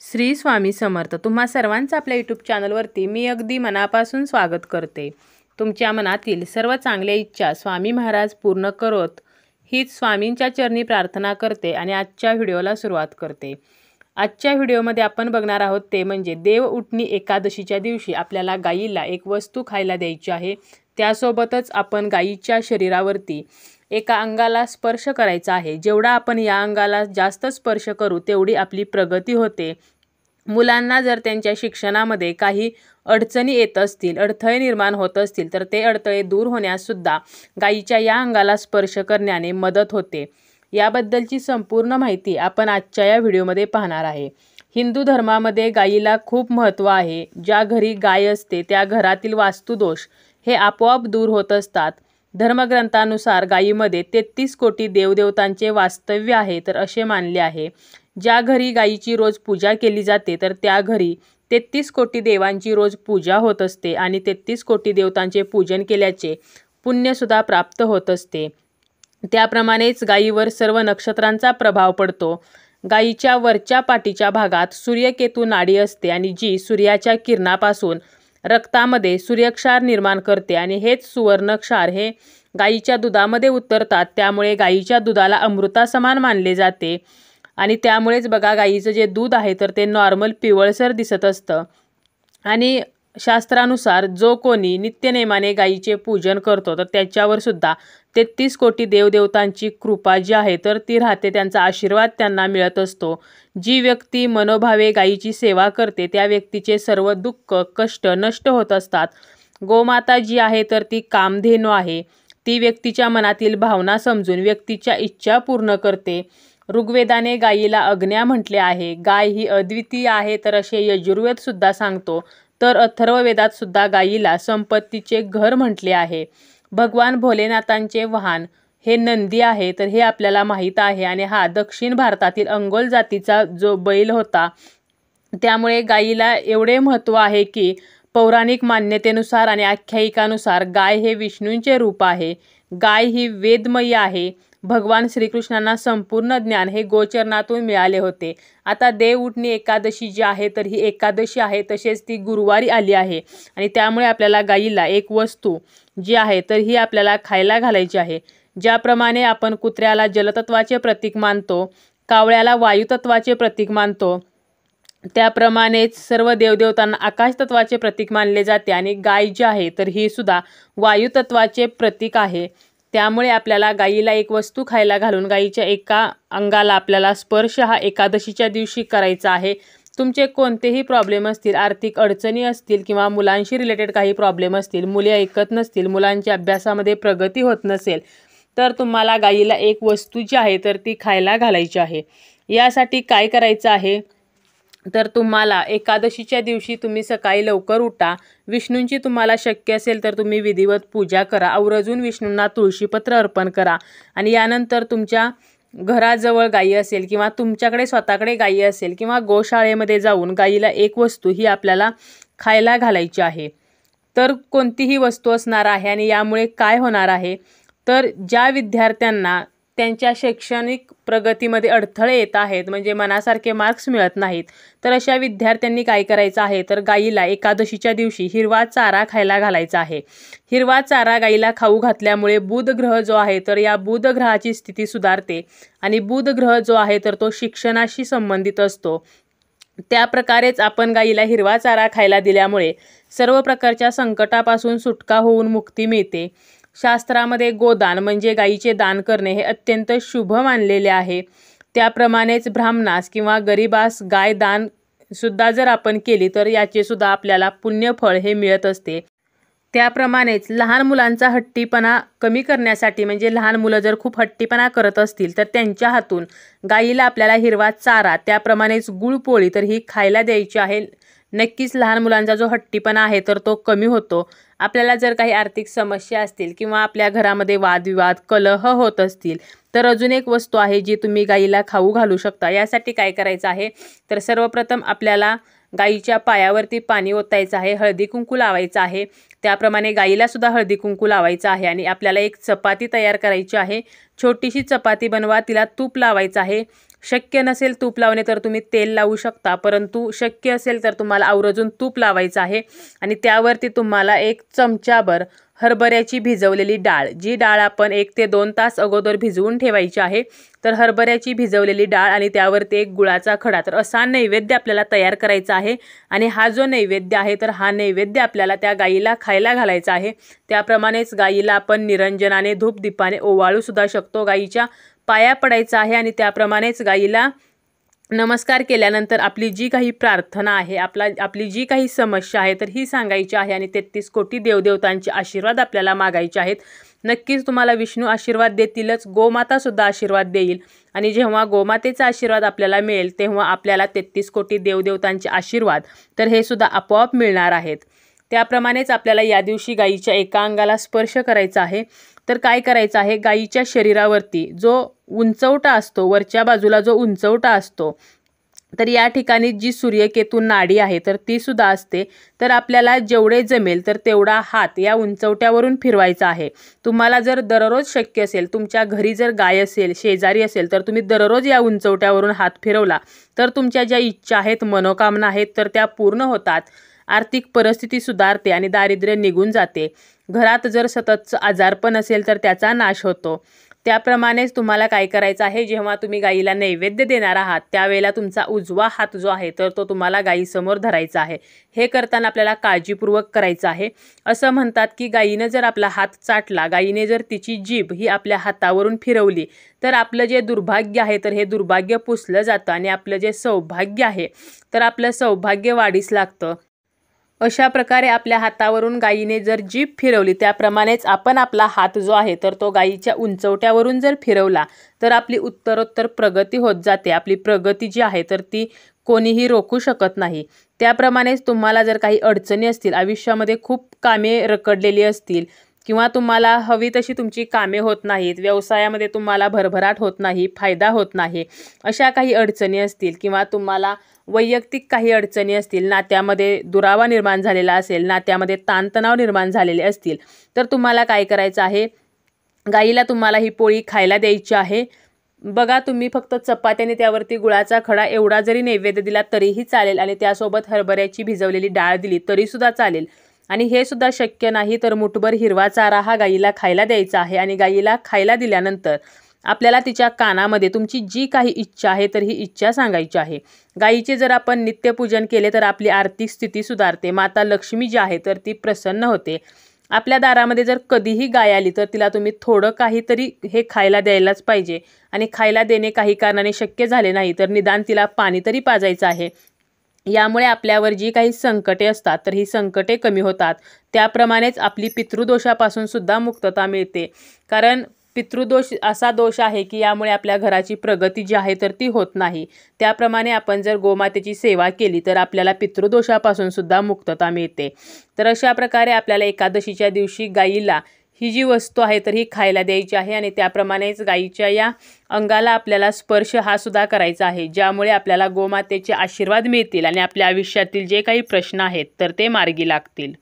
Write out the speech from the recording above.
श्री स्वामी समर्थ तुम्हा सर्वांचं आपल्या यूट्यूब चॅनलवरती मी अगदी मनापासून स्वागत करते तुमच्या मनातील सर्व चांगल्या इच्छा स्वामी महाराज पूर्ण करत हीच स्वामींच्या चरणी प्रार्थना करते आणि आजच्या व्हिडिओला सुरुवात करते आजच्या व्हिडिओमध्ये आपण बघणार आहोत ते म्हणजे देव उठणी एकादशीच्या दिवशी आपल्याला गाईला एक वस्तू खायला द्यायची आहे त्यासोबतच आपण गाईच्या शरीरावरती एका अंगाला स्पर्श करायचा आहे जेवढा आपण या अंगाला जास्त स्पर्श करू तेवढी आपली प्रगती होते मुलांना जर त्यांच्या शिक्षणामध्ये काही अडचणी येत असतील अडथळे निर्माण होत असतील तर ते अडथळे दूर होण्याससुद्धा गायीच्या या अंगाला स्पर्श करण्याने मदत होते याबद्दलची संपूर्ण माहिती आपण आजच्या या व्हिडिओमध्ये पाहणार आहे हिंदू धर्मामध्ये गायीला खूप महत्त्व आहे ज्या घरी गाय असते त्या घरातील वास्तुदोष हे आपोआप दूर होत असतात धर्मग्रंथानुसार गायीमध्ये तेहतीस कोटी देवदेवतांचे वास्तव्य आहे तर असे मानले आहे ज्या घरी गायीची रोज पूजा केली जाते तर त्या घरी तेहतीस कोटी देवांची रोज पूजा होत असते आणि तेहतीस कोटी देवतांचे पूजन केल्याचे पुण्यसुद्धा प्राप्त होत असते त्याप्रमाणेच गायीवर सर्व नक्षत्रांचा प्रभाव पडतो गायीच्या वरच्या पाठीच्या भागात सूर्यकेतू नाडी असते आणि जी सूर्याच्या किरणापासून रक्तामध्ये सूर्यक्षार निर्माण करते आणि हेच सुवर्णक्षार हे गाईच्या दुधामध्ये उतरतात त्यामुळे गाईच्या दुधाला अमृतासमान मानले जाते आणि त्यामुळेच बघा गाईचं जे दूध आहे तर ते नॉर्मल पिवळसर दिसत असतं आणि शास्त्रानुसार जो कोणी नित्यनेमाने गायीचे पूजन करतो तर त्याच्यावर सुद्धा तेहत्तीस कोटी देवदेवतांची कृपा जी आहे तर ती राहते त्यांचा आशीर्वाद त्यांना मिळत असतो जी व्यक्ती मनोभावे गायीची सेवा करते त्या व्यक्तीचे सर्व दुःख कष्ट नष्ट होत असतात गोमाता जी आहे तर ती कामधेनू आहे ती व्यक्तीच्या मनातील भावना समजून व्यक्तीच्या इच्छा पूर्ण करते ऋग्वेदाने गायीला अग्न्या म्हटले आहे गाय ही अद्वितीय आहे तर असे यजुर्वेद सुद्धा सांगतो तर वेदात सुद्धा गायीला संपत्तीचे घर म्हटले आहे भगवान भोलेनाथांचे वाहन हे नंदी आहे तर हे आपल्याला माहीत आहे आणि हा दक्षिण भारतातील अंगोल जातीचा जो बैल होता त्यामुळे गायीला एवढे महत्त्व आहे की पौराणिक मान्यतेनुसार आणि आख्यायिकानुसार गाय हे विष्णूंचे रूप आहे गाय ही वेदमयी आहे भगवान श्रीकृष्णांना संपूर्ण ज्ञान हे गोचरणातून मिळाले होते आता देव एकादशी जी आहे तर ही एकादशी आहे तसेच ती गुरुवारी आली आहे आणि त्यामुळे आपल्याला गाईला एक वस्तू जी आहे तर ही आपल्याला खायला घालायची आहे ज्याप्रमाणे आपण कुत्र्याला जलतत्वाचे प्रतीक मानतो कावळ्याला वायुतत्वाचे प्रतीक मानतो त्याप्रमाणेच सर्व देवदेवतांना आकाश तत्वाचे प्रतीक मानले जाते आणि गाय जी आहे तर ही सुद्धा वायू तत्वाचे प्रतीक आहे त्यामुळे आपल्याला गायीला एक वस्तू खायला घालून गायीच्या एका अंगाला आपल्याला स्पर्श हा एकादशीच्या दिवशी करायचा आहे तुमचे कोणतेही प्रॉब्लेम असतील आर्थिक अडचणी असतील किंवा मुलांशी रिलेटेड काही प्रॉब्लेम असतील मुले ऐकत नसतील मुलांच्या अभ्यासामध्ये प्रगती होत नसेल तर तुम्हाला गायीला एक वस्तू जी आहे तर ती खायला घालायची आहे यासाठी काय करायचं आहे तर तुम्हाला एकादशीच्या दिवशी तुम्ही सकाळी लवकर उठा विष्णूंची तुम्हाला शक्य असेल तर तुम्ही विधिवत पूजा करा औरजून विष्णूंना तुळशीपत्र अर्पण करा आणि यानंतर तुमच्या घराजवळ गायी असेल किंवा तुमच्याकडे स्वतःकडे गायी असेल किंवा गोशाळेमध्ये जाऊन गायीला एक वस्तू ही आपल्याला खायला घालायची आहे तर कोणतीही वस्तू असणार आहे आणि यामुळे काय होणार आहे तर ज्या विद्यार्थ्यांना त्यांच्या शैक्षणिक प्रगतीमध्ये अडथळे येत आहेत म्हणजे मनासारखे मार्क्स मिळत नाहीत तर अशा विद्यार्थ्यांनी काय करायचं आहे तर गाईला एकादशीच्या दिवशी हिरवा चारा खायला घालायचा आहे हिरवा चारा गाईला खाऊ घातल्यामुळे बुध ग्रह जो आहे तर या बुध ग्रहाची स्थिती सुधारते आणि बुध ग्रह जो आहे तर तो शिक्षणाशी संबंधित असतो त्या प्रकारेच आपण गाईला हिरवा चारा खायला दिल्यामुळे सर्व प्रकारच्या संकटापासून सुटका होऊन मुक्ती मिळते शास्त्रामध्ये गोदान म्हणजे गायीचे दान करणे हे अत्यंत शुभ मानलेले आहे त्याप्रमाणेच ब्राह्मणास किंवा गरिबास गाय दान सुद्धा जर आपण केली तर याचे सुद्धा आपल्याला पुण्यफळ हे मिळत असते त्याप्रमाणेच लहान मुलांचा हट्टीपणा कमी करण्यासाठी म्हणजे लहान मुलं जर खूप हट्टीपणा करत असतील तर त्यांच्या हातून गाईला आपल्याला हिरवा चारा त्याप्रमाणेच गुळपोळी तर ही खायला द्यायची आहे नक्कीच लहान मुलांचा जो हट्टीपणा आहे तर तो कमी होतो आपल्याला जर काही आर्थिक समस्या असतील किंवा आपल्या घरामध्ये वादविवाद कलह होत असतील तर अजून एक वस्तू आहे जी तुम्ही गाईला खाऊ घालू शकता यासाठी काय करायचं आहे तर सर्वप्रथम आपल्याला गाईच्या पायावरती पाणी ओतायचं आहे हळदी कुंकू लावायचं आहे त्याप्रमाणे गाईला सुद्धा हळदी कुंकू लावायचं आहे आणि आपल्याला एक चपाती तयार करायची आहे छोटीशी चपाती बनवा तिला तूप लावायचं आहे शक्य नसेल तूप लावणे तर तुम्ही तेल लावू शकता परंतु शक्य असेल तर तुम्हाला आवर्जून तूप लावायचं आहे आणि त्यावरती तुम्हाला एक चमचाभर हरभऱ्याची भिजवलेली डाळ जी डाळ आपण एक ते दोन तास अगोदर भिजवून ठेवायची आहे तर हरभऱ्याची भिजवलेली डाळ आणि त्यावरती एक गुळाचा खडा तर असा नैवेद्य आपल्याला तयार करायचा आहे आणि हा जो नैवेद्य आहे तर हा नैवेद्य आपल्याला त्या गाईला खायला घालायचा आहे त्याप्रमाणेच गाईला आपण निरंजनाने धूपदीपाने ओवाळूसुद्धा शकतो गाईच्या पाया पडायचा आहे आणि त्याप्रमाणेच गाईला नमस्कार केल्यानंतर आपली जी काही प्रार्थना आहे आपला आपली जी काही समस्या आहे तर ही सांगायची आहे आणि तेहतीस कोटी देवदेवतांचे आशीर्वाद आपल्याला मागायचे आहेत नक्कीच तुम्हाला विष्णू आशीर्वाद देतीलच गोमातासुद्धा आशीर्वाद देईल आणि जेव्हा गोमातेचा आशीर्वाद आपल्याला मिळेल तेव्हा आपल्याला तेहतीस कोटी देवदेवतांचे आशीर्वाद तर हे सुद्धा आपोआप मिळणार आहेत त्याप्रमाणेच आपल्याला या दिवशी गायीच्या एका अंगाला स्पर्श करायचा आहे तर काय करायचं आहे गायीच्या शरीरावरती जो उंचवटा असतो वरच्या बाजूला जो उंचवटा असतो तर या ठिकाणी जी सूर्यकेतू नाडी आहे तर ती सुद्धा असते तर आपल्याला जेवढे जमेल तर तेवढा हात या उंचवट्यावरून फिरवायचा आहे तुम्हाला जर दररोज शक्य असेल तुमच्या घरी जर गाय असेल शेजारी असेल तर तुम्ही दररोज या उंचवट्यावरून हात फिरवला तर तुमच्या ज्या इच्छा आहेत मनोकामना आहेत तर त्या पूर्ण होतात आर्थिक परिस्थिती सुधारते आणि दारिद्र्य निघून जाते घरात जर सततचं आजारपण असेल तर त्याचा नाश होतो त्याप्रमाणेच तुम्हाला काय करायचं आहे जेव्हा तुम्ही गाईला नैवेद्य देणार आहात त्यावेळेला तुमचा उजवा हात जो आहे तर तो तुम्हाला गाईसमोर धरायचा आहे हे करताना आपल्याला काळजीपूर्वक करायचं आहे असं म्हणतात की गाईनं जर आपला हात चाटला गाईने जर तिची जीभ ही आपल्या हातावरून फिरवली तर आपलं जे दुर्भाग्य आहे तर हे दुर्भाग्य पुसलं जातं आणि आपलं जे सौभाग्य आहे तर आपलं सौभाग्य वाढीस लागतं अशा प्रकारे आपल्या हातावरून गायीने जर जीभ फिरवली त्याप्रमाणेच आपण आपला हात जो आहे तर तो गायीच्या उंचवट्यावरून जर फिरवला तर आपली उत्तरोत्तर प्रगती होत जाते आपली प्रगती जी आहे तर ती कोणीही रोखू शकत नाही त्याप्रमाणेच तुम्हाला जर काही अडचणी असतील आयुष्यामध्ये खूप कामे रकडलेली असतील किंवा तुम्हाला हवी तशी तुमची कामे होत नाहीत व्यवसायामध्ये तुम्हाला भरभराट होत नाही फायदा होत नाही अशा काही अडचणी असतील किंवा तुम्हाला वैयक्तिक काही अडचणी असतील नात्यामध्ये दुरावा निर्माण झालेला असेल नात्यामध्ये ताणतणाव निर्माण झालेले असतील तर तुम्हाला काय करायचं आहे गाईला तुम्हाला ही पोळी खायला द्यायची आहे बघा तुम्ही फक्त चपात्याने त्यावरती गुळाचा खडा एवढा जरी नैवेद्य दिला तरीही चालेल आणि त्यासोबत हरभऱ्याची भिजवलेली डाळ दिली तरीसुद्धा चालेल आणि हे सुद्धा शक्य नाही तर मुठभर हिरवा चारा हा गाईला खायला द्यायचा आहे आणि गाईला खायला दिल्यानंतर आपल्याला तिच्या कानामध्ये तुमची जी काही इच्छा आहे तर ही इच्छा सांगायची आहे गायीचे जर आपण नित्यपूजन केले तर आपली आर्थिक स्थिती सुधारते माता लक्ष्मी जी आहे तर ती प्रसन्न होते आपल्या दारामध्ये जर कधीही गाय आली तर तिला तुम्ही थोडं काहीतरी हे खायला द्यायलाच पाहिजे आणि खायला देणे काही कारणाने शक्य झाले नाही तर निदान तिला पाणी तरी पाजायचं आहे यामुळे आपल्यावर जी काही संकटे असतात तर ही संकटे कमी होतात त्याप्रमाणेच आपली पितृदोषापासून सुद्धा मुक्तता मिळते कारण पितृदोष असा दोष आहे की यामुळे आपल्या घराची प्रगती जी आहे तर ती होत नाही त्याप्रमाणे आपण जर गोमातेची सेवा केली तर आपल्याला पितृदोषापासून सुद्धा मुक्तता मिळते तर अशा प्रकारे आपल्याला एकादशीच्या दिवशी गाईला ही जी वस्तू आहे तर ही खायला द्यायची आहे आणि त्याप्रमाणेच गाईच्या या अंगाला आपल्याला स्पर्श हा सुद्धा करायचा आहे ज्यामुळे आपल्याला गोमातेचे आशीर्वाद मिळतील आणि आपल्या आयुष्यातील जे काही प्रश्न आहेत तर ते मार्गी लागतील